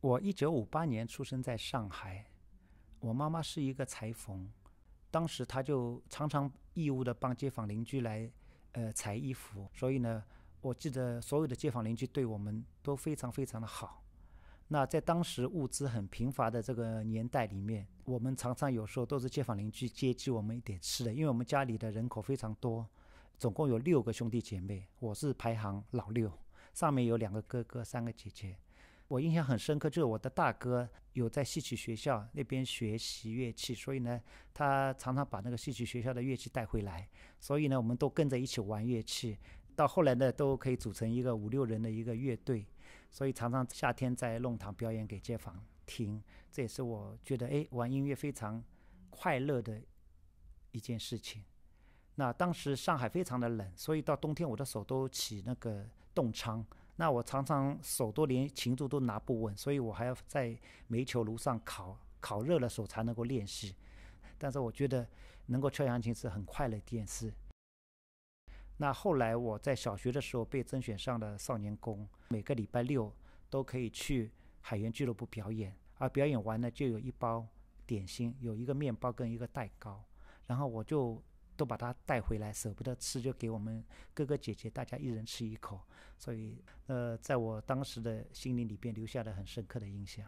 我一九五八年出生在上海，我妈妈是一个裁缝，当时她就常常义务的帮街坊邻居来，呃，裁衣服。所以呢，我记得所有的街坊邻居对我们都非常非常的好。那在当时物资很贫乏的这个年代里面，我们常常有时候都是街坊邻居接济我们一点吃的，因为我们家里的人口非常多，总共有六个兄弟姐妹，我是排行老六，上面有两个哥哥，三个姐姐。我印象很深刻，就是我的大哥有在戏曲学校那边学习乐器，所以呢，他常常把那个戏曲学校的乐器带回来，所以呢，我们都跟着一起玩乐器。到后来呢，都可以组成一个五六人的一个乐队，所以常常夏天在弄堂表演给街坊听。这也是我觉得哎，玩音乐非常快乐的一件事情。那当时上海非常的冷，所以到冬天我的手都起那个冻疮。那我常常手都连琴柱都拿不稳，所以我还要在煤球炉上烤，烤热了手才能够练习。但是我觉得能够敲扬琴是很快乐一件事。那后来我在小学的时候被甄选上了少年宫，每个礼拜六都可以去海员俱乐部表演，而表演完了就有一包点心，有一个面包跟一个蛋糕，然后我就。都把它带回来，舍不得吃，就给我们哥哥姐姐，大家一人吃一口。所以，呃，在我当时的心里里边，留下了很深刻的印象。